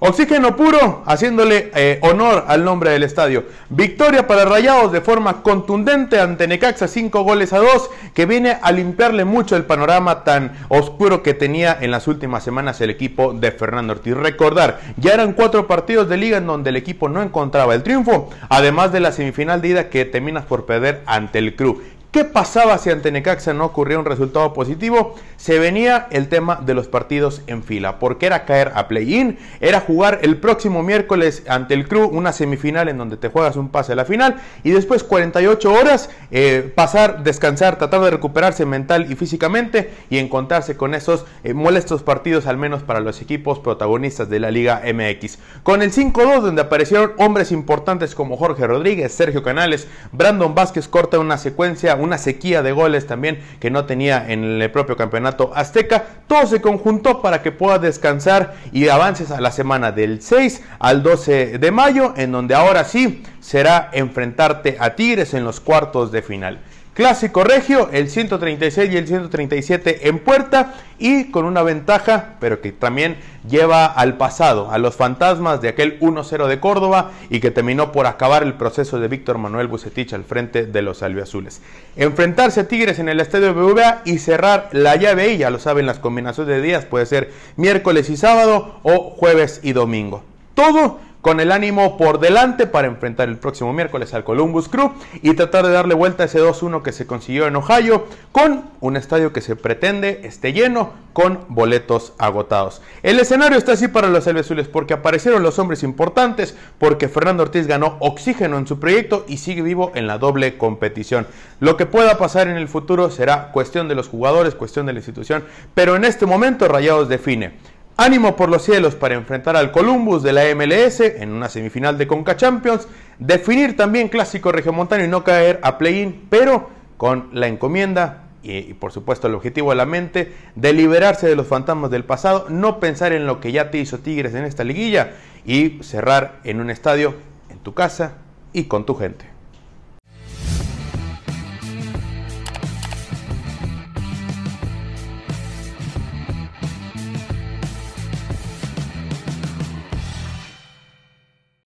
Oxígeno puro, haciéndole eh, honor al nombre del estadio. Victoria para Rayados de forma contundente ante Necaxa, 5 goles a 2, que viene a limpiarle mucho el panorama tan oscuro que tenía en las últimas semanas el equipo de Fernando Ortiz. Recordar, ya eran cuatro partidos de liga en donde el equipo no encontraba el triunfo, además de la semifinal de ida que terminas por perder ante el Cruz. ¿Qué pasaba si ante Necaxa no ocurría un resultado positivo? Se venía el tema de los partidos en fila, porque era caer a play-in, era jugar el próximo miércoles ante el club, una semifinal en donde te juegas un pase a la final y después 48 horas eh, pasar, descansar, tratar de recuperarse mental y físicamente y encontrarse con esos eh, molestos partidos, al menos para los equipos protagonistas de la Liga MX. Con el 5-2 donde aparecieron hombres importantes como Jorge Rodríguez, Sergio Canales, Brandon Vázquez corta una secuencia, una sequía de goles también que no tenía en el propio campeonato azteca. Todo se conjuntó para que pueda descansar y avances a la semana del 6 al 12 de mayo, en donde ahora sí será enfrentarte a Tigres en los cuartos de final. Clásico Regio, el 136 y el 137 en puerta y con una ventaja, pero que también lleva al pasado, a los fantasmas de aquel 1-0 de Córdoba y que terminó por acabar el proceso de Víctor Manuel Bucetich al frente de los albiazules. Enfrentarse a Tigres en el Estadio BVA y cerrar la llave, y ya lo saben, las combinaciones de días puede ser miércoles y sábado o jueves y domingo. Todo con el ánimo por delante para enfrentar el próximo miércoles al Columbus Crew y tratar de darle vuelta a ese 2-1 que se consiguió en Ohio con un estadio que se pretende esté lleno con boletos agotados. El escenario está así para los azules porque aparecieron los hombres importantes, porque Fernando Ortiz ganó oxígeno en su proyecto y sigue vivo en la doble competición. Lo que pueda pasar en el futuro será cuestión de los jugadores, cuestión de la institución, pero en este momento Rayados define. Ánimo por los cielos para enfrentar al Columbus de la MLS en una semifinal de Conca Champions, definir también clásico regiomontano y no caer a play-in, pero con la encomienda y, por supuesto el objetivo a la mente de liberarse de los fantasmas del pasado, no pensar en lo que ya te hizo Tigres en esta liguilla y cerrar en un estadio, en tu casa y con tu gente.